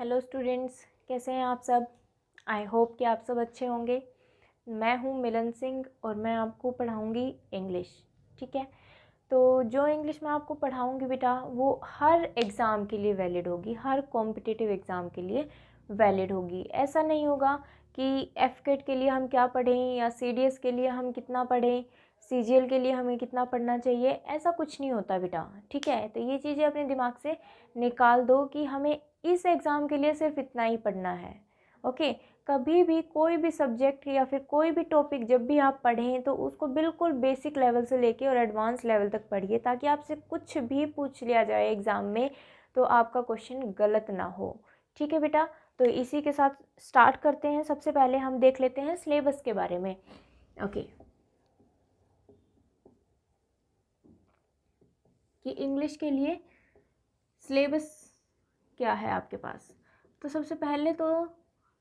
Hello students कैसे हैं आप सब आई होप कि आप सब अच्छे होंगे मैं हूं मिलन सिंह और मैं आपको पढ़ाऊंगी इंग्लिश ठीक है तो जो इंग्लिश मैं आपको पढ़ाऊंगी बेटा वो हर एग्ज़ाम के लिए वैलिड होगी हर कॉम्पिटिटिव एग्ज़ाम के लिए वैलिड होगी ऐसा नहीं होगा कि एफ के लिए हम क्या पढ़ें या सी के लिए हम कितना पढ़ें सी के लिए हमें कितना पढ़ना चाहिए ऐसा कुछ नहीं होता बेटा ठीक है तो ये चीज़ें अपने दिमाग से निकाल दो कि हमें इस एग्ज़ाम के लिए सिर्फ इतना ही पढ़ना है ओके कभी भी कोई भी सब्जेक्ट या फिर कोई भी टॉपिक जब भी आप पढ़ें तो उसको बिल्कुल बेसिक लेवल से लेके और एडवांस लेवल तक पढ़िए ताकि आपसे कुछ भी पूछ लिया जाए एग्ज़ाम में तो आपका क्वेश्चन गलत ना हो ठीक है बेटा तो इसी के साथ स्टार्ट करते हैं सबसे पहले हम देख लेते हैं सिलेबस के बारे में ओके कि इंग्लिश के लिए सिलेबस क्या है आपके पास तो सबसे पहले तो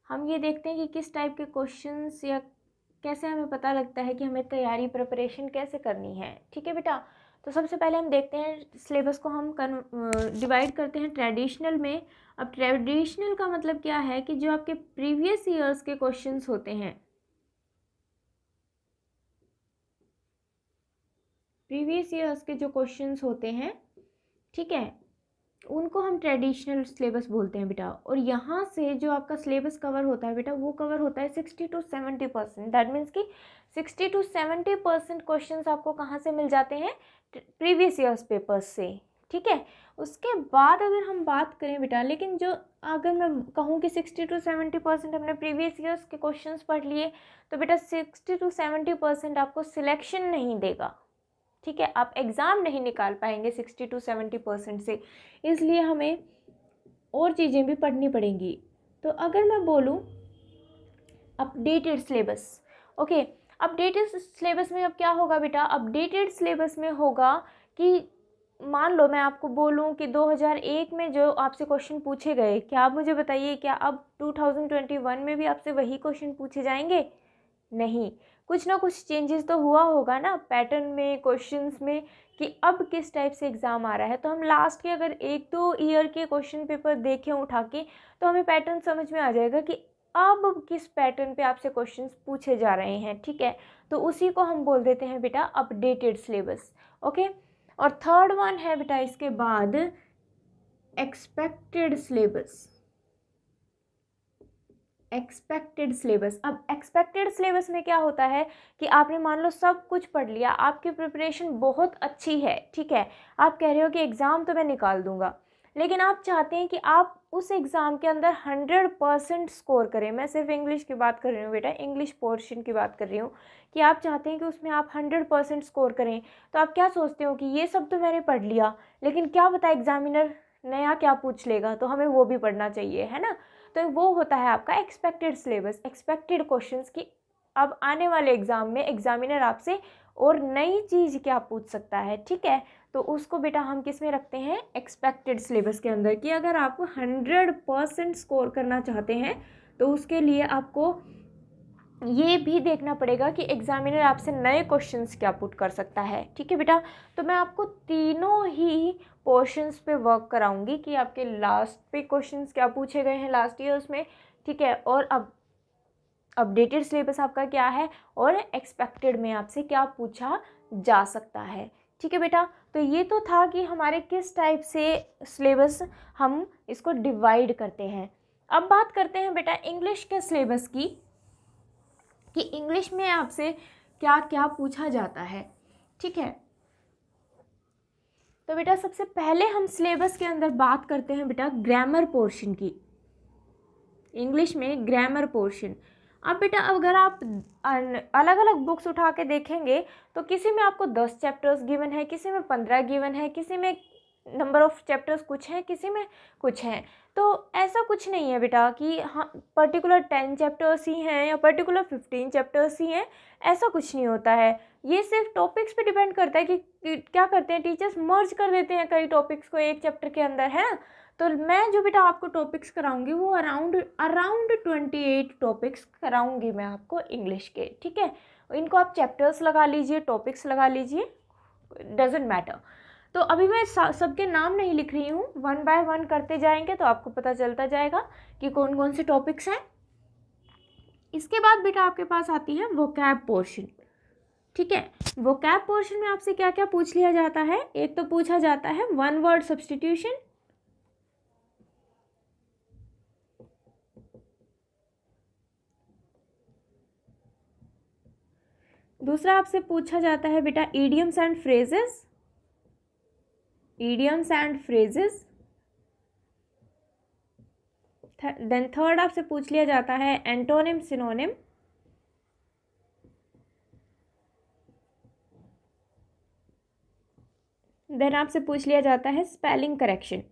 हम ये देखते हैं कि किस टाइप के क्वेश्चंस या कैसे हमें पता लगता है कि हमें तैयारी प्रिपरेशन कैसे करनी है ठीक है बेटा तो सबसे पहले हम देखते हैं सिलेबस को हम कर डिवाइड करते हैं ट्रेडिशनल में अब ट्रेडिशनल का मतलब क्या है कि जो आपके प्रीवियस ईयर्स के क्वेश्चंस होते हैं प्रीवियस ईयर्स के जो क्वेश्चंस होते हैं ठीक है उनको हम ट्रेडिशनल सिलेबस बोलते हैं बेटा और यहाँ से जो आपका सिलेबस कवर होता है बेटा वो कवर होता है sixty to seventy percent that means कि sixty to seventy percent question आपको कहाँ से मिल जाते हैं प्रीवियस ईयर्स पेपर्स से ठीक है उसके बाद अगर हम बात करें बेटा लेकिन जो अगर मैं कहूँ कि सिक्सटी टू सेवेंटी परसेंट हमने प्रीवियस ईयर्स के क्वेश्चंस पढ़ लिए तो बेटा सिक्सटी टू सेवेंटी परसेंट आपको सिलेक्शन नहीं देगा ठीक है आप एग्ज़ाम नहीं निकाल पाएंगे सिक्सटी टू सेवेंटी परसेंट से इसलिए हमें और चीज़ें भी पढ़नी पड़ेंगी तो अगर मैं बोलूँ updated syllabus okay updated syllabus में अब क्या होगा बेटा अपडेटेड सिलेबस में होगा कि मान लो मैं आपको बोलूं कि 2001 में जो आपसे क्वेश्चन पूछे गए क्या आप मुझे बताइए क्या अब 2021 में भी आपसे वही क्वेश्चन पूछे जाएंगे नहीं कुछ ना कुछ चेंजेस तो हुआ होगा ना पैटर्न में क्वेश्चंस में कि अब किस टाइप से एग्ज़ाम आ रहा है तो हम लास्ट के अगर एक दो तो ईयर के क्वेश्चन पेपर देखें उठा के तो हमें पैटर्न समझ में आ जाएगा कि अब किस पैटर्न पे आपसे क्वेश्चंस पूछे जा रहे हैं ठीक है तो उसी को हम बोल देते हैं बेटा अपडेटेड सिलेबस ओके और थर्ड वन है बेटा इसके बाद एक्सपेक्टेड सिलेबस एक्सपेक्टेड सिलेबस अब एक्सपेक्टेड सिलेबस में क्या होता है कि आपने मान लो सब कुछ पढ़ लिया आपकी प्रिपरेशन बहुत अच्छी है ठीक है आप कह रहे हो कि एग्ज़ाम तो मैं निकाल दूंगा लेकिन आप चाहते हैं कि आप उस एग्ज़ाम के अंदर हंड्रेड परसेंट स्कोर करें मैं सिर्फ इंग्लिश की बात कर रही हूँ बेटा इंग्लिश पोर्शन की बात कर रही हूँ कि आप चाहते हैं कि उसमें आप हंड्रेड परसेंट स्कोर करें तो आप क्या सोचते हो कि ये सब तो मैंने पढ़ लिया लेकिन क्या पता एग्ज़ामिनर नया क्या पूछ लेगा तो हमें वो भी पढ़ना चाहिए है ना तो वो होता है आपका एक्सपेक्टेड सिलेबस एक्सपेक्टेड क्वेश्चन की अब आने वाले एग्ज़ाम में एग्ज़ामिनर आपसे और नई चीज़ क्या पूछ सकता है ठीक है तो उसको बेटा हम किस में रखते हैं एक्सपेक्टेड सिलेबस के अंदर कि अगर आप हंड्रेड परसेंट स्कोर करना चाहते हैं तो उसके लिए आपको ये भी देखना पड़ेगा कि एग्जामिनर आपसे नए क्वेश्चंस क्या पुट कर सकता है ठीक है बेटा तो मैं आपको तीनों ही पोर्शंस पे वर्क कराऊंगी कि आपके लास्ट पे क्वेश्चंस क्या पूछे गए हैं लास्ट ईयर्स में ठीक है और अब अपडेटेड सिलेबस आपका क्या है और एक्सपेक्टेड में आपसे क्या पूछा जा सकता है ठीक है बेटा तो ये तो था कि हमारे किस टाइप से सिलेबस हम इसको डिवाइड करते हैं अब बात करते हैं बेटा इंग्लिश के सिलेबस की कि इंग्लिश में आपसे क्या क्या पूछा जाता है ठीक है तो बेटा सबसे पहले हम सिलेबस के अंदर बात करते हैं बेटा ग्रामर पोर्शन की इंग्लिश में ग्रामर पोर्शन अब बेटा अगर आप अलग अलग बुक्स उठा के देखेंगे तो किसी में आपको दस चैप्टर्स गिवन है किसी में पंद्रह गिवन है किसी में नंबर ऑफ़ चैप्टर्स कुछ हैं किसी में कुछ हैं तो ऐसा कुछ नहीं है बेटा कि हाँ पर्टिकुलर टेन चैप्टर्स ही हैं या पर्टिकुलर फिफ्टीन चैप्टर्स ही हैं ऐसा कुछ नहीं होता है ये सिर्फ टॉपिक्स पे डिपेंड करता है कि क्या करते हैं टीचर्स मर्ज कर देते हैं कई टॉपिक्स को एक चैप्टर के अंदर है ना तो मैं जो बेटा आपको टॉपिक्स कराऊंगी वो around around twenty eight topics कराऊंगी मैं आपको इंग्लिश के ठीक है इनको आप चैप्टर्स लगा लीजिए टॉपिक्स लगा लीजिए डजेंट मैटर तो अभी मैं सबके नाम नहीं लिख रही हूँ वन बाय वन करते जाएंगे तो आपको पता चलता जाएगा कि कौन कौन से टॉपिक्स हैं इसके बाद बेटा आपके पास आती है वो कैब पोर्शन ठीक है वो कैब पोर्शन में आपसे क्या क्या पूछ लिया जाता है एक तो पूछा जाता है वन वर्ड सब्सटीट्यूशन दूसरा आपसे पूछा जाता है बेटा idioms and phrases idioms and phrases then third आपसे पूछ लिया जाता है antonym synonym then आपसे पूछ लिया जाता है spelling correction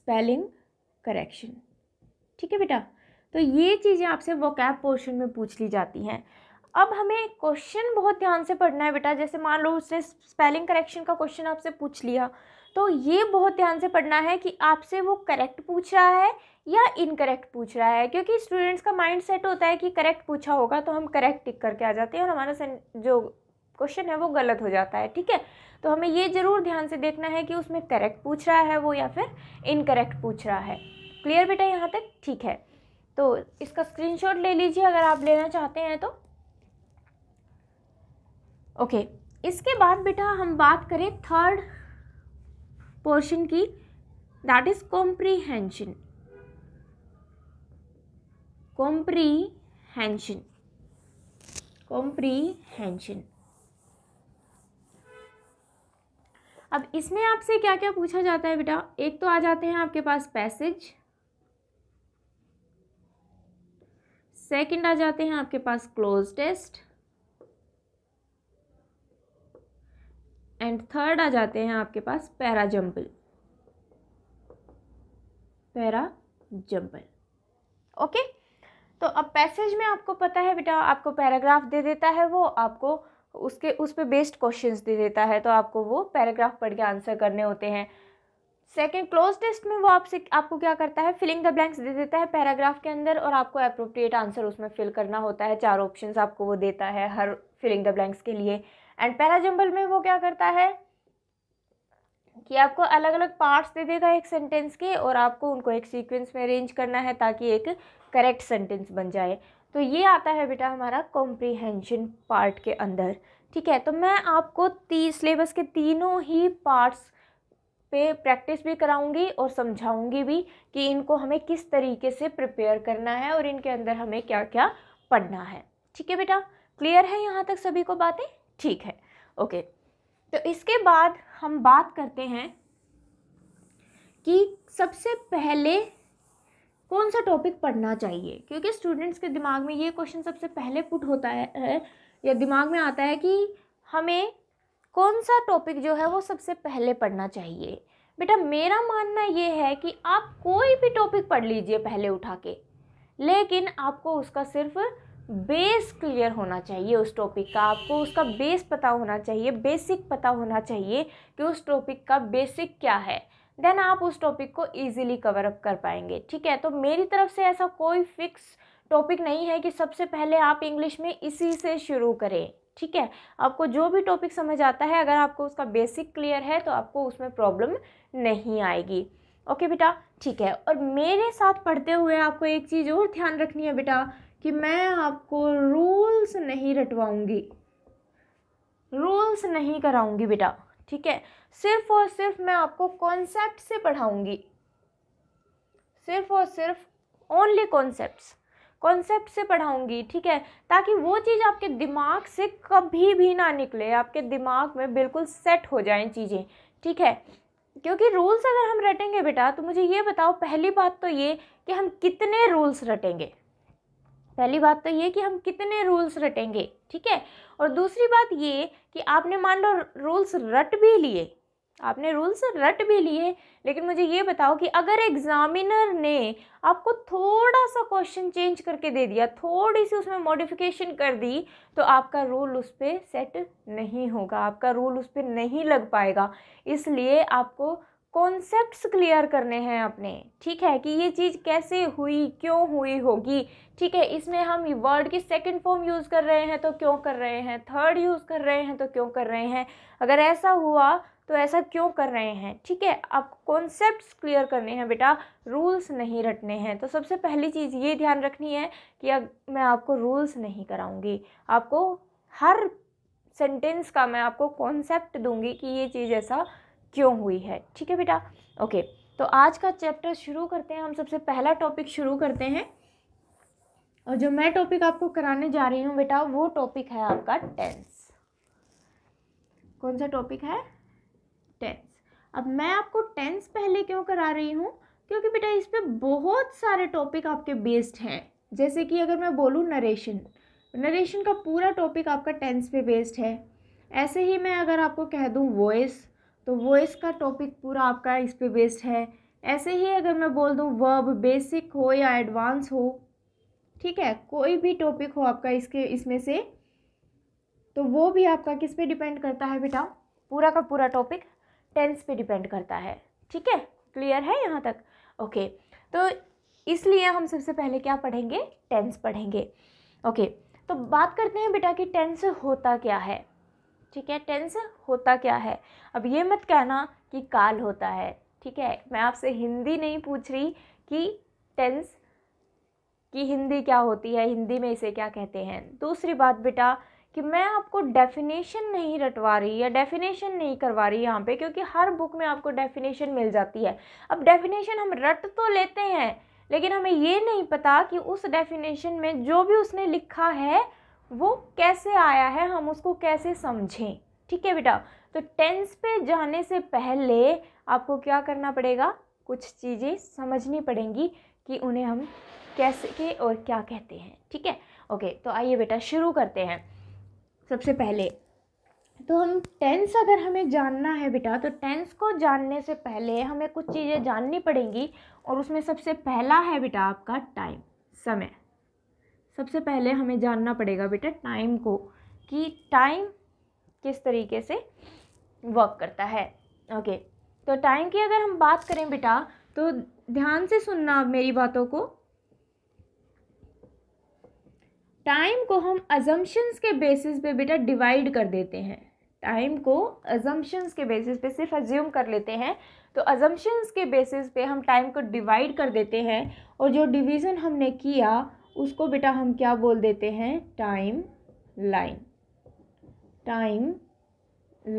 spelling correction ठीक है बेटा तो ये चीज़ें आपसे वो कैब पोर्शन में पूछ ली जाती हैं अब हमें क्वेश्चन बहुत ध्यान से पढ़ना है बेटा जैसे मान लो उसने स्पेलिंग करेक्शन का क्वेश्चन आपसे पूछ लिया तो ये बहुत ध्यान से पढ़ना है कि आपसे वो करेक्ट पूछ रहा है या इनकरेक्ट पूछ रहा है क्योंकि स्टूडेंट्स का माइंड सेट होता है कि करेक्ट पूछा होगा तो हम करेक्ट टिक करके आ जाते हैं और हमारा जो क्वेश्चन है वो गलत हो जाता है ठीक है तो हमें ये ज़रूर ध्यान से देखना है कि उसमें करेक्ट पूछ रहा है वो या फिर इनकरेक्ट पूछ रहा है क्लियर बेटा यहाँ तक ठीक है तो इसका स्क्रीनशॉट ले लीजिए अगर आप लेना चाहते हैं तो ओके इसके बाद बेटा हम बात करें थर्ड पोर्शन की that is comprehension comprehension comprehension अब इसमें आपसे क्या क्या पूछा जाता है बेटा एक तो आ जाते हैं आपके पास पैसेज सेकंड आ जाते हैं आपके पास क्लोज टेस्ट एंड थर्ड आ जाते हैं आपके पास para jumble para jumble okay तो अब पैसेज में आपको पता है बेटा आपको पैराग्राफ दे देता है वो आपको उसके उस पर बेस्ड क्वेश्चन दे देता है तो आपको वो पैराग्राफ पढ़ के आंसर करने होते हैं सेकेंड क्लोज टेस्ट में वो आपसे आपको क्या करता है फिलिंग द ब्लैंक्स दे देता है पैराग्राफ के अंदर और आपको अप्रोप्रिएट आंसर उसमें फिल करना होता है चार ऑप्शंस आपको वो देता है हर फिलिंग द ब्लैंक्स के लिए एंड जंबल में वो क्या करता है कि आपको अलग अलग पार्ट्स दे देगा एक सेंटेंस के और आपको उनको एक सीक्वेंस में अरेंज करना है ताकि एक करेक्ट सेंटेंस बन जाए तो ये आता है बेटा हमारा कॉम्प्रीहेंशन पार्ट के अंदर ठीक है तो मैं आपको ती सिलेबस के तीनों ही पार्ट्स पे प्रैक्टिस भी कराऊंगी और समझाऊंगी भी कि इनको हमें किस तरीके से प्रिपेयर करना है और इनके अंदर हमें क्या क्या पढ़ना है ठीक है बेटा क्लियर है यहाँ तक सभी को बातें ठीक है ओके तो इसके बाद हम बात करते हैं कि सबसे पहले कौन सा टॉपिक पढ़ना चाहिए क्योंकि स्टूडेंट्स के दिमाग में ये क्वेश्चन सबसे पहले पुट होता है या दिमाग में आता है कि हमें कौन सा टॉपिक जो है वो सबसे पहले पढ़ना चाहिए बेटा मेरा मानना ये है कि आप कोई भी टॉपिक पढ़ लीजिए पहले उठा के लेकिन आपको उसका सिर्फ़ बेस क्लियर होना चाहिए उस टॉपिक का आपको उसका बेस पता होना चाहिए बेसिक पता होना चाहिए कि उस टॉपिक का बेसिक क्या है देन आप उस टॉपिक को ईजिली कवर अप कर पाएंगे ठीक है तो मेरी तरफ से ऐसा कोई फिक्स टॉपिक नहीं है कि सबसे पहले आप इंग्लिश में इसी से शुरू करें ठीक है आपको जो भी टॉपिक समझ आता है अगर आपको उसका बेसिक क्लियर है तो आपको उसमें प्रॉब्लम नहीं आएगी ओके बेटा ठीक है और मेरे साथ पढ़ते हुए आपको एक चीज़ और ध्यान रखनी है बेटा कि मैं आपको रूल्स नहीं रटवाऊंगी रूल्स नहीं कराऊँगी बेटा ठीक है सिर्फ और सिर्फ मैं आपको कॉन्सेप्ट से पढ़ाऊँगी सिर्फ और सिर्फ ओनली कॉन्सेप्ट्स कॉन्सेप्ट से पढ़ाऊँगी ठीक है ताकि वो चीज़ आपके दिमाग से कभी भी ना निकले आपके दिमाग में बिल्कुल सेट हो जाए चीज़ें ठीक है क्योंकि रूल्स अगर हम रटेंगे बेटा तो मुझे ये बताओ पहली बात तो ये कि हम कितने रूल्स रटेंगे पहली बात तो ये कि हम कितने रूल्स रटेंगे ठीक है और दूसरी बात ये कि आपने मान लो रूल्स रट भी लिए आपने रूल्स रट भी लिए लेकिन मुझे ये बताओ कि अगर एग्ज़ामिनर ने आपको थोड़ा सा क्वेश्चन चेंज करके दे दिया थोड़ी सी उसमें मॉडिफिकेशन कर दी तो आपका रूल उस पर सेट नहीं होगा आपका रूल उस पर नहीं लग पाएगा इसलिए आपको कॉन्सेप्ट क्लियर करने हैं अपने ठीक है कि ये चीज़ कैसे हुई क्यों हुई होगी ठीक है इसमें हम वर्ड की सेकंड फॉर्म यूज़ कर रहे हैं तो क्यों कर रहे हैं थर्ड यूज़ कर रहे हैं तो क्यों कर रहे हैं अगर ऐसा हुआ तो ऐसा क्यों कर रहे हैं ठीक है आप कॉन्सेप्ट क्लियर करने हैं बेटा रूल्स नहीं रटने हैं तो सबसे पहली चीज़ ये ध्यान रखनी है कि अब मैं आपको रूल्स नहीं कराऊंगी आपको हर सेंटेंस का मैं आपको कॉन्सेप्ट दूंगी कि ये चीज़ ऐसा क्यों हुई है ठीक है बेटा ओके तो आज का चैप्टर शुरू करते हैं हम सबसे पहला टॉपिक शुरू करते हैं और जो मैं टॉपिक आपको कराने जा रही हूँ बेटा वो टॉपिक है आपका टेंस कौन सा टॉपिक है टेंस अब मैं आपको टेंस पहले क्यों करा रही हूँ क्योंकि बेटा इस पर बहुत सारे टॉपिक आपके बेस्ड हैं जैसे कि अगर मैं बोलूँ नरेशन नरेशन का पूरा टॉपिक आपका टेंस पे बेस्ड है ऐसे ही मैं अगर आपको कह दूँ वॉइस तो वो इसका टॉपिक पूरा आपका इस पर बेस्ड है ऐसे ही अगर मैं बोल दूँ वर्ब बेसिक हो या एडवांस हो ठीक है कोई भी टॉपिक हो आपका इसके इसमें से तो वो भी आपका किस पे डिपेंड करता है बेटा पूरा का पूरा टॉपिक टेंस पे डिपेंड करता है ठीक है क्लियर है यहाँ तक ओके तो इसलिए हम सबसे पहले क्या पढ़ेंगे टेंस पढ़ेंगे ओके तो बात करते हैं बेटा कि टेंस होता क्या है ठीक है टेंस होता क्या है अब ये मत कहना कि काल होता है ठीक है मैं आपसे हिंदी नहीं पूछ रही कि टेंस कि हिंदी क्या होती है हिंदी में इसे क्या कहते हैं दूसरी बात बेटा कि मैं आपको डेफिनेशन नहीं रटवा रही या डेफिनेशन नहीं करवा रही यहाँ पे क्योंकि हर बुक में आपको डेफिनेशन मिल जाती है अब डेफिनेशन हम रट तो लेते हैं लेकिन हमें ये नहीं पता कि उस डेफिनेशन में जो भी उसने लिखा है वो कैसे आया है हम उसको कैसे समझें ठीक है बेटा तो टेंस पे जाने से पहले आपको क्या करना पड़ेगा कुछ चीज़ें समझनी पड़ेंगी कि उन्हें हम कैसे के और क्या कहते हैं ठीक है ओके तो आइए बेटा शुरू करते हैं सबसे पहले तो हम टेंस अगर हमें जानना है बेटा तो टेंस को जानने से पहले हमें कुछ चीज़ें जाननी पड़ेंगी और उसमें सबसे पहला है बेटा आपका टाइम समय सबसे पहले हमें जानना पड़ेगा बेटा टाइम को कि टाइम किस तरीके से वर्क करता है ओके तो टाइम की अगर हम बात करें बेटा तो ध्यान से सुनना मेरी बातों को टाइम को हम अजम्पन्स के बेसिस पे बेटा डिवाइड कर देते हैं टाइम को अजम्पन्स के बेसिस पे सिर्फ अज्यूम कर लेते हैं तो अजम्पन्स के बेसिस पे हम टाइम को डिवाइड कर देते हैं और जो डिवीज़न हमने किया उसको बेटा हम क्या बोल देते हैं टाइम लाइन टाइम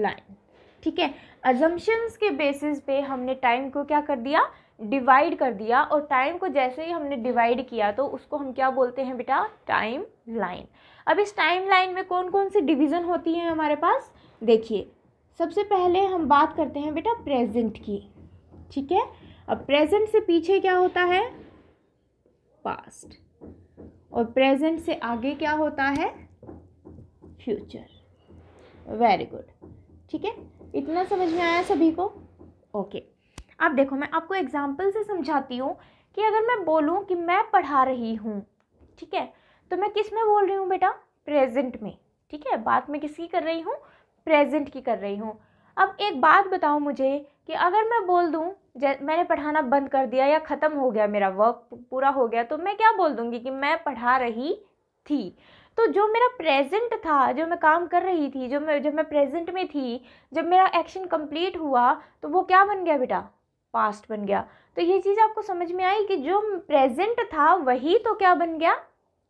लाइन ठीक है अजम्पन्स के बेसिस पे हमने टाइम को क्या कर दिया डिवाइड कर दिया और टाइम को जैसे ही हमने डिवाइड किया तो उसको हम क्या बोलते हैं बेटा टाइम लाइन अब इस टाइम लाइन में कौन कौन सी डिवीज़न होती है हमारे पास देखिए सबसे पहले हम बात करते हैं बेटा प्रेजेंट की ठीक है अब प्रेजेंट से पीछे क्या होता है पास्ट और प्रेजेंट से आगे क्या होता है फ्यूचर वेरी गुड ठीक है इतना समझ में आया सभी को ओके okay. अब देखो मैं आपको एग्जाम्पल से समझाती हूँ कि अगर मैं बोलूँ कि मैं पढ़ा रही हूँ ठीक है तो मैं किस में बोल रही हूँ बेटा प्रेजेंट में ठीक है बात मैं किसकी कर रही हूँ प्रेजेंट की कर रही हूँ अब एक बात बताओ मुझे कि अगर मैं बोल दूँ मैंने पढ़ाना बंद कर दिया या ख़त्म हो गया मेरा वर्क पूरा हो गया तो मैं क्या बोल दूँगी कि मैं पढ़ा रही थी तो जो मेरा प्रेजेंट था जो मैं काम कर रही थी जो मैं जब मैं प्रेजेंट में थी जब मेरा एक्शन कंप्लीट हुआ तो वो क्या बन गया बेटा पास्ट बन गया तो ये चीज़ आपको समझ में आई कि जो प्रेजेंट था वही तो क्या बन गया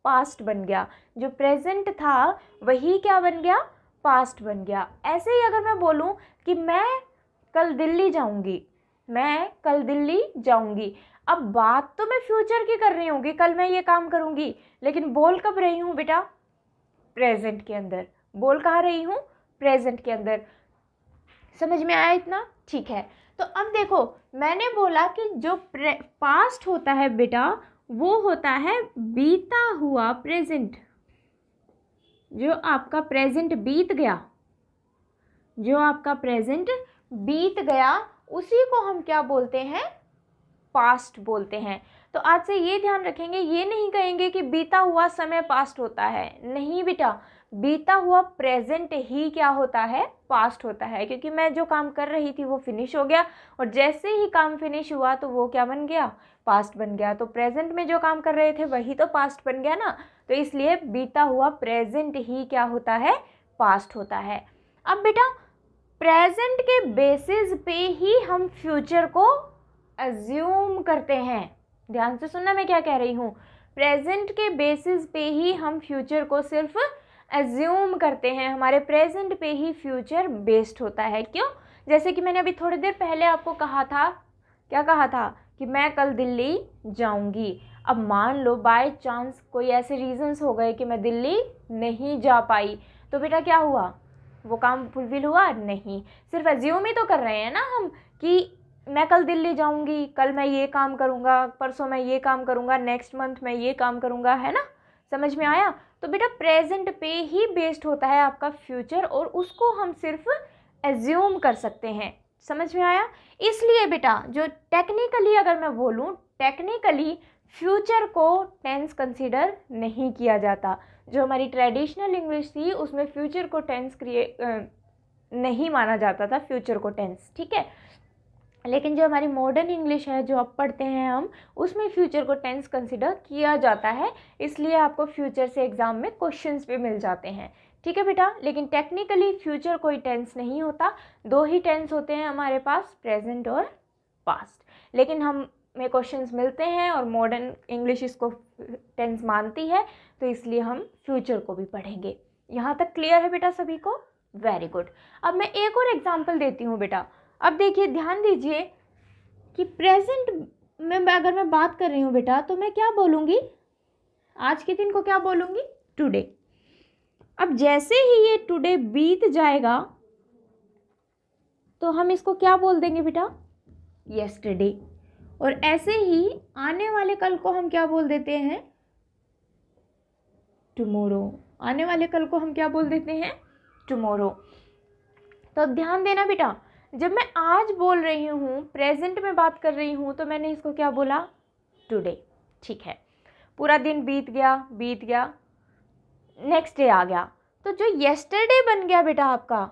पास्ट बन गया जो प्रेजेंट था वही क्या बन गया पास्ट बन गया ऐसे ही अगर मैं बोलूँ कि मैं कल दिल्ली जाऊँगी मैं कल दिल्ली जाऊँगी अब बात तो मैं फ्यूचर की कर रही हूँ कि कल मैं ये काम करूँगी लेकिन बोल कब रही हूँ बेटा प्रेजेंट के अंदर बोल कहाँ रही हूँ प्रेजेंट के अंदर समझ में आया इतना ठीक है तो अब देखो मैंने बोला कि जो पास्ट होता है बेटा वो होता है बीता हुआ प्रेजेंट जो आपका प्रेजेंट बीत गया जो आपका प्रेजेंट बीत गया उसी को हम क्या बोलते हैं पास्ट बोलते हैं तो आज से ये ध्यान रखेंगे ये नहीं कहेंगे कि बीता हुआ समय पास्ट होता है नहीं बेटा बीता हुआ प्रेजेंट ही क्या होता है पास्ट होता है क्योंकि मैं जो काम कर रही थी वो फिनिश हो गया और जैसे ही काम फिनिश हुआ तो वो क्या बन गया पास्ट बन गया तो प्रेजेंट में जो काम कर रहे थे वही तो पास्ट बन गया ना तो इसलिए बीता हुआ प्रेजेंट ही क्या होता है पास्ट होता है अब बेटा प्रेजेंट के बेसिस पे ही हम फ्यूचर को एज्यूम करते हैं ध्यान से सुनना मैं क्या कह रही हूँ प्रेजेंट के बेसिस पे ही हम फ्यूचर को सिर्फ एज्यूम करते हैं हमारे प्रेजेंट पे ही फ्यूचर बेस्ड होता है क्यों जैसे कि मैंने अभी थोड़ी देर पहले आपको कहा था क्या कहा था कि मैं कल दिल्ली जाऊंगी अब मान लो बाय चांस कोई ऐसे रीज़न्स हो गए कि मैं दिल्ली नहीं जा पाई तो बेटा क्या हुआ वो काम फुलफिल हुआ नहीं सिर्फ एज्यूम ही तो कर रहे हैं ना हम कि मैं कल दिल्ली जाऊंगी कल मैं ये काम करूंगा परसों मैं ये काम करूंगा नेक्स्ट मंथ मैं ये काम करूंगा है ना समझ में आया तो बेटा प्रेजेंट पे ही बेस्ड होता है आपका फ्यूचर और उसको हम सिर्फ एज्यूम कर सकते हैं समझ में आया इसलिए बेटा जो टेक्निकली अगर मैं बोलूँ टेक्निकली फ्यूचर को टेंस कंसीडर नहीं किया जाता जो हमारी ट्रेडिशनल इंग्लिश थी उसमें फ्यूचर को टेंस क्रिए नहीं माना जाता था फ्यूचर को टेंस ठीक है लेकिन जो हमारी मॉडर्न इंग्लिश है जो अब पढ़ते हैं हम उसमें फ्यूचर को टेंस कंसिडर किया जाता है इसलिए आपको फ्यूचर से एग्ज़ाम में क्वेश्चंस भी मिल जाते हैं ठीक है बेटा लेकिन टेक्निकली फ्यूचर कोई टेंस नहीं होता दो ही टेंस होते हैं हमारे पास प्रेजेंट और पास्ट लेकिन हम में क्वेश्चंस मिलते हैं और मॉडर्न इंग्लिश इसको टेंस मानती है तो इसलिए हम फ्यूचर को भी पढ़ेंगे यहाँ तक क्लियर है बेटा सभी को वेरी गुड अब मैं एक और एग्जाम्पल देती हूँ बेटा अब देखिए ध्यान दीजिए कि प्रेजेंट में अगर मैं बात कर रही हूँ बेटा तो मैं क्या बोलूँगी आज के दिन को क्या बोलूँगी टुडे अब जैसे ही ये टुडे बीत जाएगा तो हम इसको क्या बोल देंगे बेटा येस्टरडे और ऐसे ही आने वाले कल को हम क्या बोल देते हैं टुमोरो आने वाले कल को हम क्या बोल देते हैं टुमोरो तो ध्यान देना बेटा जब मैं आज बोल रही हूँ प्रेजेंट में बात कर रही हूँ तो मैंने इसको क्या बोला टुडे ठीक है पूरा दिन बीत गया बीत गया नेक्स्ट डे आ गया तो जो येस्टरडे बन गया बेटा आपका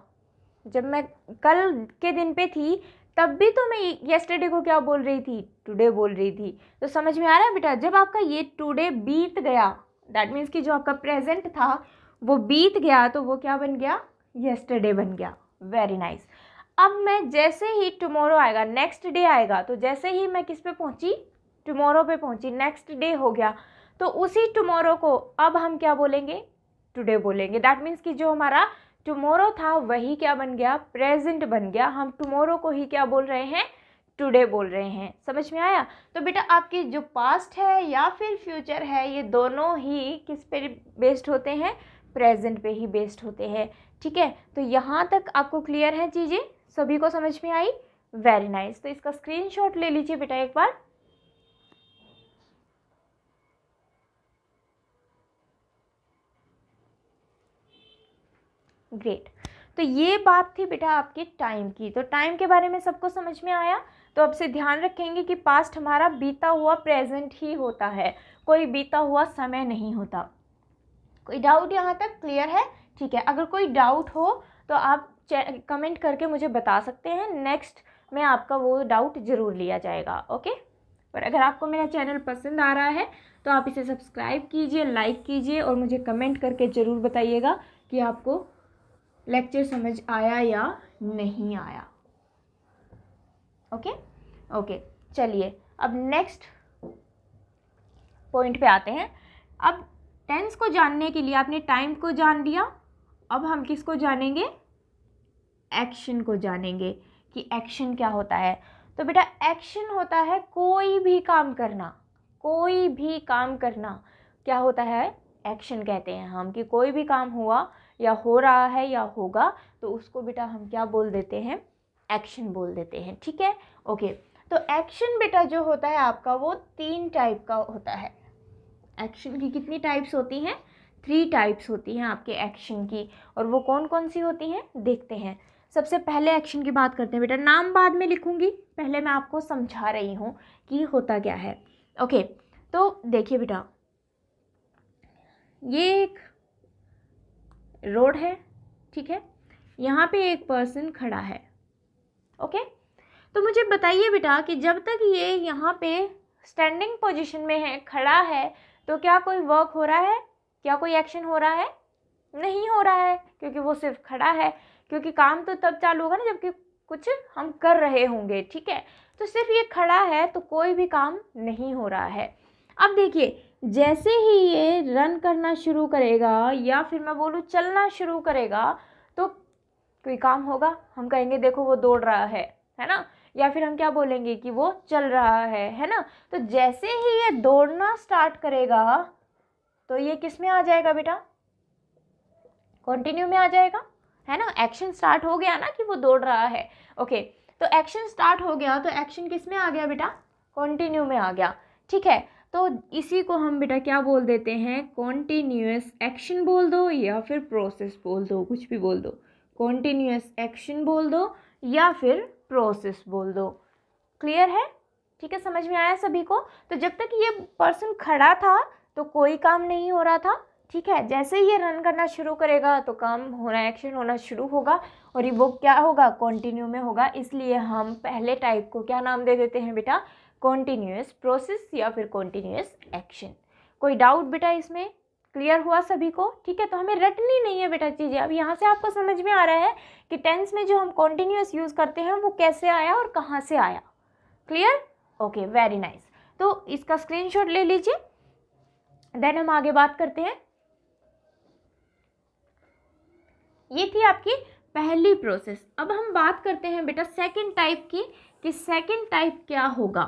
जब मैं कल के दिन पे थी तब भी तो मैं येस्टरडे को क्या बोल रही थी टुडे बोल रही थी तो समझ में आ रहा है बेटा जब आपका ये टुडे बीत गया दैट मीन्स कि जो आपका प्रेजेंट था वो बीत गया तो वो क्या बन गया येस्टरडे बन गया वेरी नाइस nice. अब मैं जैसे ही टुमोरो आएगा नेक्स्ट डे आएगा तो जैसे ही मैं किस पे पहुंची टुमोरो पे पहुंची नेक्स्ट डे हो गया तो उसी टुमोरो को अब हम क्या बोलेंगे टुडे बोलेंगे दैट मीन्स कि जो हमारा टुमोरो था वही क्या बन गया प्रेजेंट बन गया हम टुमोरो को ही क्या बोल रहे हैं टुडे बोल रहे हैं समझ में आया तो बेटा आपकी जो पास्ट है या फिर फ्यूचर है ये दोनों ही किस पे बेस्ड होते हैं प्रेजेंट पे ही बेस्ड होते हैं ठीक है तो यहाँ तक आपको क्लियर है चीज़ें सभी को समझ में आई वेरी नाइस nice. तो इसका स्क्रीनशॉट ले लीजिए बेटा एक बार ग्रेट तो ये बात थी बेटा आपके टाइम की तो टाइम के बारे में सबको समझ में आया तो अब से ध्यान रखेंगे कि पास्ट हमारा बीता हुआ प्रेजेंट ही होता है कोई बीता हुआ समय नहीं होता कोई डाउट यहाँ तक क्लियर है ठीक है अगर कोई डाउट हो तो आप कमेंट करके मुझे बता सकते हैं नेक्स्ट में आपका वो डाउट ज़रूर लिया जाएगा ओके और अगर आपको मेरा चैनल पसंद आ रहा है तो आप इसे सब्सक्राइब कीजिए लाइक कीजिए और मुझे कमेंट करके ज़रूर बताइएगा कि आपको लेक्चर समझ आया या नहीं आया ओके ओके चलिए अब नेक्स्ट पॉइंट पे आते हैं अब टेंस को जानने के लिए आपने टाइम को जान लिया अब हम किसको जानेंगे एक्शन को जानेंगे कि एक्शन क्या होता है तो बेटा एक्शन होता है कोई भी काम करना कोई भी काम करना क्या होता है एक्शन कहते हैं हम कि कोई भी काम हुआ या हो रहा है या होगा तो उसको बेटा हम क्या बोल देते हैं एक्शन बोल देते हैं ठीक है ओके तो एक्शन बेटा जो होता है आपका वो तीन टाइप का होता है एक्शन की कितनी टाइप्स होती हैं थ्री टाइप्स होती हैं आपके एक्शन की और वो कौन कौन सी होती हैं देखते हैं सबसे पहले एक्शन की बात करते हैं बेटा नाम बाद में लिखूंगी पहले मैं आपको समझा रही हूँ कि होता क्या है ओके तो देखिए बेटा ये एक रोड है ठीक है यहाँ पे एक पर्सन खड़ा है ओके तो मुझे बताइए बेटा कि जब तक ये यहाँ पे स्टैंडिंग पोजीशन में है खड़ा है तो क्या कोई वर्क हो रहा है क्या कोई एक्शन हो रहा है नहीं हो रहा है क्योंकि वो सिर्फ खड़ा है क्योंकि काम तो तब चालू होगा ना जबकि कुछ हम कर रहे होंगे ठीक है तो सिर्फ ये खड़ा है तो कोई भी काम नहीं हो रहा है अब देखिए जैसे ही ये रन करना शुरू करेगा या फिर मैं बोलूँ चलना शुरू करेगा तो कोई काम होगा हम कहेंगे देखो वो दौड़ रहा है है ना या फिर हम क्या बोलेंगे कि वो चल रहा है है ना तो जैसे ही ये दौड़ना स्टार्ट करेगा तो ये किस में आ जाएगा बेटा कंटिन्यू में आ जाएगा है ना एक्शन स्टार्ट हो गया ना कि वो दौड़ रहा है ओके तो एक्शन स्टार्ट हो गया तो एक्शन किस में आ गया बेटा कंटिन्यू में आ गया ठीक है तो इसी को हम बेटा क्या बोल देते हैं कॉन्टीन्यूस एक्शन बोल दो या फिर प्रोसेस बोल दो कुछ भी बोल दो कॉन्टीन्यूस एक्शन बोल दो या फिर प्रोसेस बोल दो क्लियर है ठीक है समझ में आया सभी को तो जब तक ये पर्सन खड़ा था तो कोई काम नहीं हो रहा था ठीक है जैसे ही ये रन करना शुरू करेगा तो काम होना एक्शन होना शुरू होगा और ये वो क्या होगा कॉन्टिन्यू में होगा इसलिए हम पहले टाइप को क्या नाम दे देते हैं बेटा कॉन्टीन्यूस प्रोसेस या फिर कॉन्टीन्यूस एक्शन कोई डाउट बेटा इसमें क्लियर हुआ सभी को ठीक है तो हमें रटनी नहीं है बेटा चीज़ें अब यहाँ से आपको समझ में आ रहा है कि टेंस में जो हम कॉन्टीन्यूस यूज़ करते हैं वो कैसे आया और कहाँ से आया क्लियर ओके वेरी नाइस तो इसका स्क्रीनशॉट ले लीजिए देन हम आगे बात करते हैं ये थी आपकी पहली प्रोसेस अब हम बात करते हैं बेटा सेकंड टाइप की कि सेकंड टाइप क्या होगा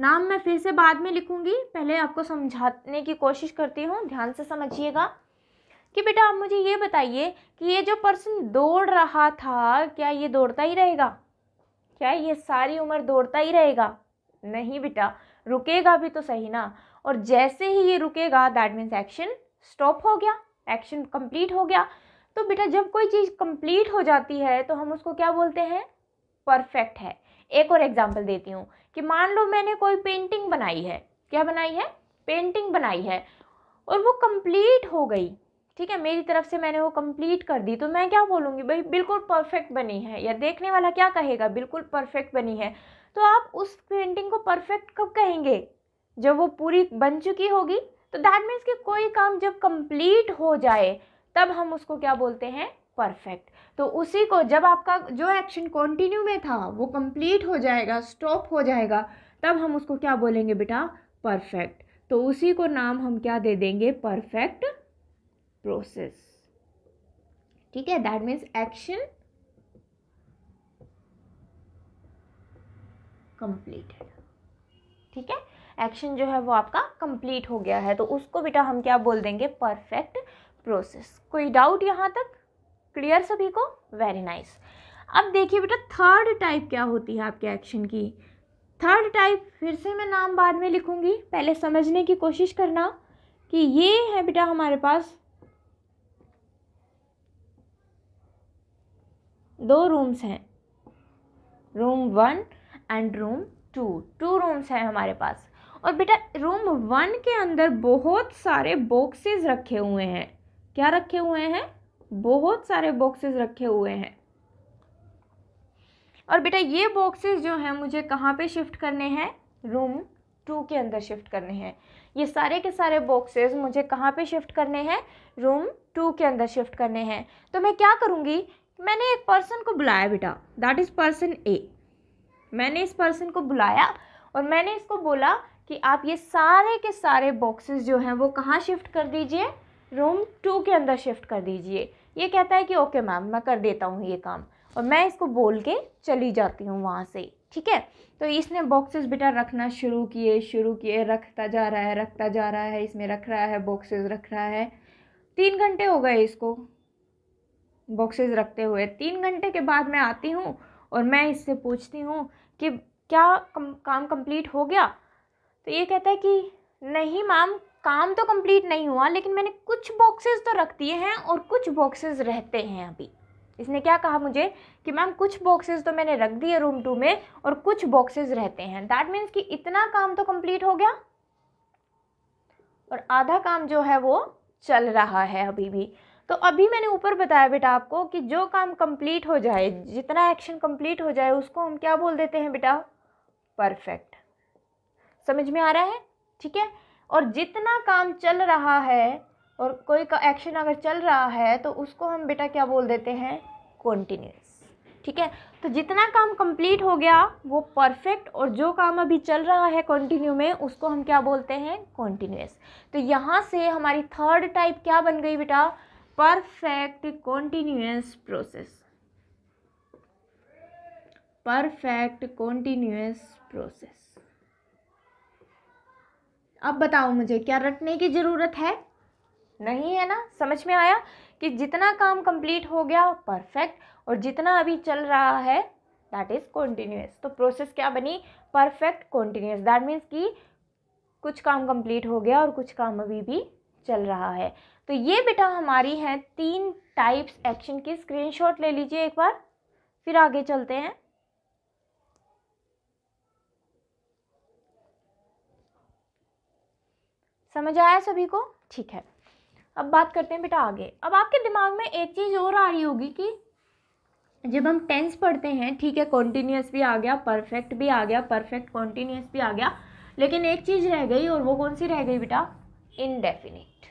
नाम मैं फिर से बाद में लिखूँगी पहले आपको समझाने की कोशिश करती हूँ ध्यान से समझिएगा कि बेटा आप मुझे ये बताइए कि ये जो पर्सन दौड़ रहा था क्या ये दौड़ता ही रहेगा क्या ये सारी उम्र दौड़ता ही रहेगा नहीं बेटा रुकेगा भी तो सही ना और जैसे ही ये रुकेगा दैट मीन्स एक्शन स्टॉप हो गया एक्शन कंप्लीट हो गया तो बेटा जब कोई चीज़ कंप्लीट हो जाती है तो हम उसको क्या बोलते हैं परफेक्ट है एक और एग्जाम्पल देती हूँ कि मान लो मैंने कोई पेंटिंग बनाई है क्या बनाई है पेंटिंग बनाई है और वो कंप्लीट हो गई ठीक है मेरी तरफ से मैंने वो कंप्लीट कर दी तो मैं क्या बोलूँगी भाई बिल्कुल परफेक्ट बनी है या देखने वाला क्या कहेगा बिल्कुल परफेक्ट बनी है तो आप उस पेंटिंग को परफेक्ट कब कहेंगे जब वो पूरी बन चुकी होगी तो दैट मीन्स कि कोई काम जब कंप्लीट हो जाए तब हम उसको क्या बोलते हैं परफेक्ट तो उसी को जब आपका जो एक्शन कॉन्टिन्यू में था वो कंप्लीट हो जाएगा स्टॉप हो जाएगा तब हम उसको क्या बोलेंगे बेटा परफेक्ट तो उसी को नाम हम क्या दे देंगे परफेक्ट प्रोसेस ठीक है दैट मीन्स एक्शन कंप्लीटेड ठीक है एक्शन जो है वो आपका कंप्लीट हो गया है तो उसको बेटा हम क्या बोल देंगे परफेक्ट प्रोसेस कोई डाउट यहाँ तक क्लियर सभी को वेरी नाइस अब देखिए बेटा थर्ड टाइप क्या होती है आपके एक्शन की थर्ड टाइप फिर से मैं नाम बाद में लिखूंगी पहले समझने की कोशिश करना कि ये है बेटा हमारे पास दो रूम्स हैं room one and room two two rooms हैं हमारे पास और बेटा रूम वन के अंदर बहुत सारे बॉक्सेस रखे हुए हैं क्या रखे हुए हैं बहुत सारे बॉक्सेस रखे हुए हैं और बेटा ये बॉक्सेस जो हैं मुझे कहाँ पे शिफ्ट करने हैं रूम टू के अंदर शिफ्ट करने हैं ये सारे के सारे बॉक्सेस मुझे कहाँ पे शिफ्ट करने हैं रूम टू के अंदर शिफ्ट करने हैं तो मैं क्या करूँगी मैंने एक पर्सन को बुलाया बेटा दैट इज़ पर्सन ए मैंने इस पर्सन को बुलाया और मैंने इसको बोला कि आप ये सारे के सारे बॉक्सेस जो हैं वो कहाँ शिफ्ट कर दीजिए रूम टू के अंदर शिफ्ट कर दीजिए ये कहता है कि ओके मैम मैं कर देता हूँ ये काम और मैं इसको बोल के चली जाती हूँ वहाँ से ठीक है तो इसने बॉक्सेस बेटा रखना शुरू किए शुरू किए रखता जा रहा है रखता जा रहा है इसमें रख रहा है बॉक्सेस रख रहा है तीन घंटे हो गए इसको बॉक्सेस रखते हुए तीन घंटे के बाद मैं आती हूँ और मैं इससे पूछती हूँ कि क्या कम, काम कंप्लीट हो गया तो ये कहता है कि नहीं मैम काम तो कंप्लीट नहीं हुआ लेकिन मैंने कुछ बॉक्सेस तो रख दिए हैं और कुछ बॉक्सेस रहते हैं अभी इसने क्या कहा मुझे कि मैम कुछ बॉक्सेस तो मैंने रख दिए रूम टू में और कुछ बॉक्सेस रहते हैं दैट मीन्स कि इतना काम तो कंप्लीट हो गया और आधा काम जो है वो चल रहा है अभी भी तो अभी मैंने ऊपर बताया बेटा आपको कि जो काम कंप्लीट हो जाए जितना एक्शन कंप्लीट हो जाए उसको हम क्या बोल देते हैं बेटा परफेक्ट समझ में आ रहा है ठीक है और जितना काम चल रहा है और कोई का एक्शन अगर चल रहा है तो उसको हम बेटा क्या बोल देते हैं कॉन्टीन्यूस ठीक है तो जितना काम कंप्लीट हो गया वो परफेक्ट और जो काम अभी चल रहा है कॉन्टिन्यू में उसको हम क्या बोलते हैं कॉन्टीन्यूस तो यहाँ से हमारी थर्ड टाइप क्या बन गई बेटा perfect continuous process perfect continuous process अब बताओ मुझे क्या रटने की ज़रूरत है नहीं है ना समझ में आया कि जितना काम कंप्लीट हो गया परफेक्ट और जितना अभी चल रहा है दैट इज़ कॉन्टीन्यूस तो प्रोसेस क्या बनी परफेक्ट कॉन्टीन्यूस दैट मीन्स कि कुछ काम कंप्लीट हो गया और कुछ काम अभी भी चल रहा है तो ये बेटा हमारी है तीन टाइप्स एक्शन की स्क्रीनशॉट ले लीजिए एक बार फिर आगे चलते हैं समझ आया सभी को ठीक है अब बात करते हैं बेटा आगे अब आपके दिमाग में एक चीज़ और आ रही होगी कि जब हम टेंस पढ़ते हैं ठीक है कॉन्टीन्यूस भी आ गया परफेक्ट भी आ गया परफेक्ट कॉन्टीन्यूस भी आ गया लेकिन एक चीज़ रह गई और वो कौन सी रह गई बेटा इनडेफिनेट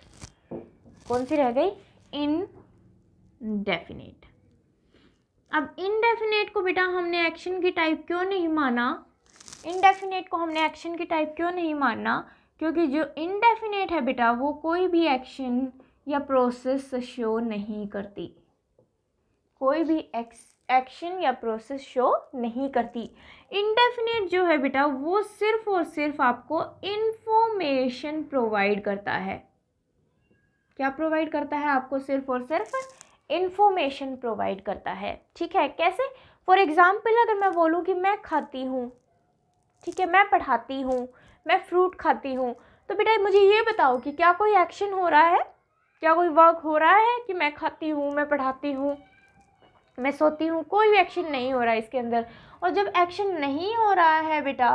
कौन सी रह गई इन डेफिनेट अब इनडेफिनेट को बेटा हमने एक्शन की टाइप क्यों नहीं माना इनडेफिनेट को हमने एक्शन की टाइप क्यों नहीं माना क्योंकि जो इनडेफिनेट है बेटा वो कोई भी एक्शन या प्रोसेस शो नहीं करती कोई भी एक्शन या प्रोसेस शो नहीं करती इनडेफिनेट जो है बेटा वो सिर्फ और सिर्फ आपको इन्फॉर्मेशन प्रोवाइड करता है क्या प्रोवाइड करता है आपको सिर्फ और सिर्फ इन्फॉर्मेशन प्रोवाइड करता है ठीक है कैसे फॉर एग्ज़ाम्पल अगर मैं बोलूँ कि मैं खाती हूँ ठीक है मैं पढ़ाती हूँ मैं फ्रूट खाती हूँ तो बेटा मुझे ये बताओ कि क्या कोई एक्शन हो रहा है क्या कोई वर्क हो रहा है कि मैं खाती हूँ मैं पढ़ाती हूँ मैं सोती हूँ कोई भी एक्शन नहीं हो रहा है इसके अंदर और जब एक्शन नहीं हो रहा है बेटा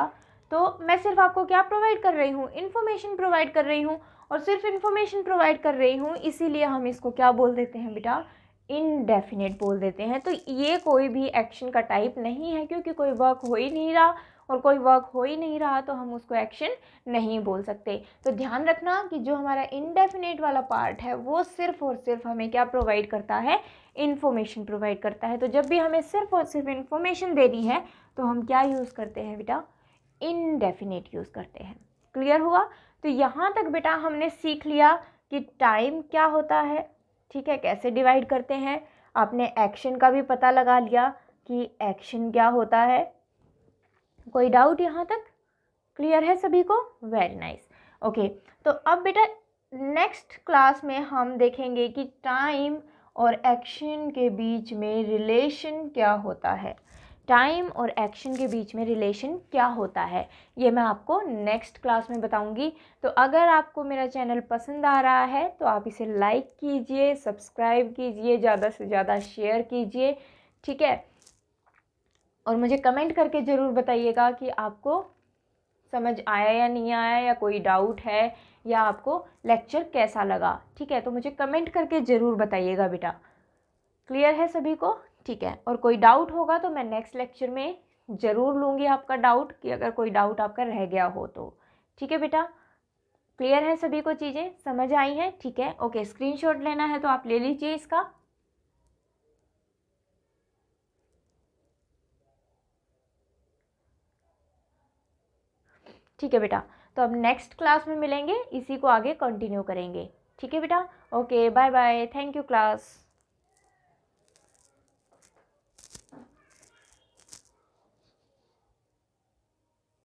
तो मैं सिर्फ आपको क्या प्रोवाइड कर रही हूँ इन्फॉर्मेशन प्रोवाइड कर रही हूँ और सिर्फ इन्फॉर्मेशन प्रोवाइड कर रही हूँ इसीलिए हम इसको क्या बोल देते हैं बेटा इनडेफिनेट बोल देते हैं तो ये कोई भी एक्शन का टाइप नहीं है क्योंकि कोई वर्क हो ही नहीं रहा और कोई वर्क हो ही नहीं रहा तो हम उसको एक्शन नहीं बोल सकते तो ध्यान रखना कि जो हमारा इनडेफिनेट वाला पार्ट है वो सिर्फ और सिर्फ हमें क्या प्रोवाइड करता है इन्फॉर्मेशन प्रोवाइड करता है तो जब भी हमें सिर्फ और सिर्फ इन्फॉर्मेशन देनी है तो हम क्या यूज़ करते हैं बेटा इनडेफिनेट यूज़ करते हैं क्लियर हुआ तो यहाँ तक बेटा हमने सीख लिया कि टाइम क्या होता है ठीक है कैसे डिवाइड करते हैं आपने एक्शन का भी पता लगा लिया कि एक्शन क्या होता है कोई डाउट यहाँ तक क्लियर है सभी को वेरी नाइस ओके तो अब बेटा नेक्स्ट क्लास में हम देखेंगे कि टाइम और एक्शन के बीच में रिलेशन क्या होता है टाइम और एक्शन के बीच में रिलेशन क्या होता है ये मैं आपको नेक्स्ट क्लास में बताऊंगी तो अगर आपको मेरा चैनल पसंद आ रहा है तो आप इसे लाइक कीजिए सब्सक्राइब कीजिए ज़्यादा से ज़्यादा शेयर कीजिए ठीक है और मुझे कमेंट करके ज़रूर बताइएगा कि आपको समझ आया या नहीं आया या कोई डाउट है या आपको लेक्चर कैसा लगा ठीक है तो मुझे कमेंट करके ज़रूर बताइएगा बेटा क्लियर है सभी को ठीक है और कोई डाउट होगा तो मैं नेक्स्ट लेक्चर में ज़रूर लूँगी आपका डाउट कि अगर कोई डाउट आपका रह गया हो तो ठीक है बेटा क्लियर है सभी को चीज़ें समझ आई हैं ठीक है ओके स्क्रीनशॉट लेना है तो आप ले लीजिए इसका ठीक है बेटा तो अब नेक्स्ट क्लास में मिलेंगे इसी को आगे कंटिन्यू करेंगे ठीक है बेटा okay bye bye thank you class